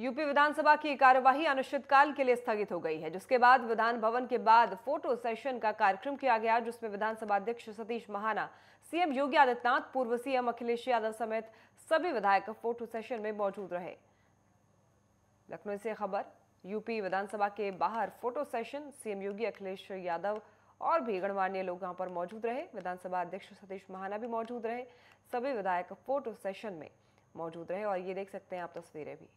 UP विधानसभा की कार्यवाही अनिश्चितकाल के लिए स्थगित हो गई है जिसके बाद विधान भवन के बाद फोटो सेशन का कार्यक्रम किया गया जिसमें विधानसभा अध्यक्ष सतीश महाना सीएम योगी आदित्यनाथ पूर्व सीएम अखिलेश यादव समेत सभी विधायक फोटो सेशन में मौजूद रहे लखनऊ से खबर यूपी विधानसभा के बाहर photo session CM Yogi Akhilesh Yadav और भी गणमान्य लोग यहाँ पर मौजूद रहे विधानसभा अध्यक्ष सतीश महाना भी मौजूद रहे सभी विधायक फोटो सेशन में मौजूद रहे और ये देख सकते हैं आप तस्वीरें भी